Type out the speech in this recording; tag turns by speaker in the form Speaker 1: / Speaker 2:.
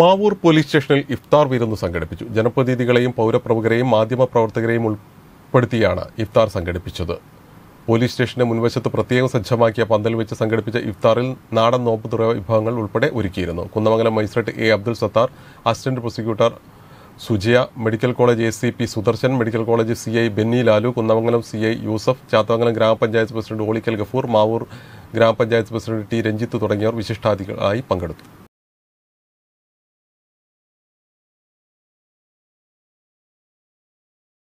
Speaker 1: Mavoor police സ്റ്റേഷനിൽ ഇഫ്താർ വിരുന്ന് സംഘടിപ്പിച്ചു ജനപ്രതിനിധികളെയും പൗരപ്രമുഖരെയും മാധ്യമപ്രവർത്തകരെയും ഉൾപ്പെടുത്തിയാണ് ഇഫ്താർ സംഘടിപ്പിച്ചത് പോലീസ് സ്റ്റേഷന്റെ മുൻവശത്ത് പ്രത്യേകം സജ്ജമാക്കിയ പന്തൽ വെച്ച് സംഘടിപ്പിച്ച ഇഫ്താറിൽ നാടൻ നോമ്പ് തുറ വിഭവങ്ങൾ ഉൾപ്പെടെ ഒരുക്കിയിരുന്നു Kunnamangalam magistrate A Abdul Sathar assistant prosecutor Sujiya medical college A C P Sudarshan medical college C I Benny Lalu Kunnamangalam C I Yusuf Chathamangalam grama panchayat president ഓളിക്കൽ Gafoor Mavoor ഗ്രാമപഞ്ചായത്ത് പ്രസിഡന്റ് ടി രഞ്ജിത്ത് തുടങ്ങിയവർ വിശിഷ്ടാതിഥികളായി പങ്കെടുത്തു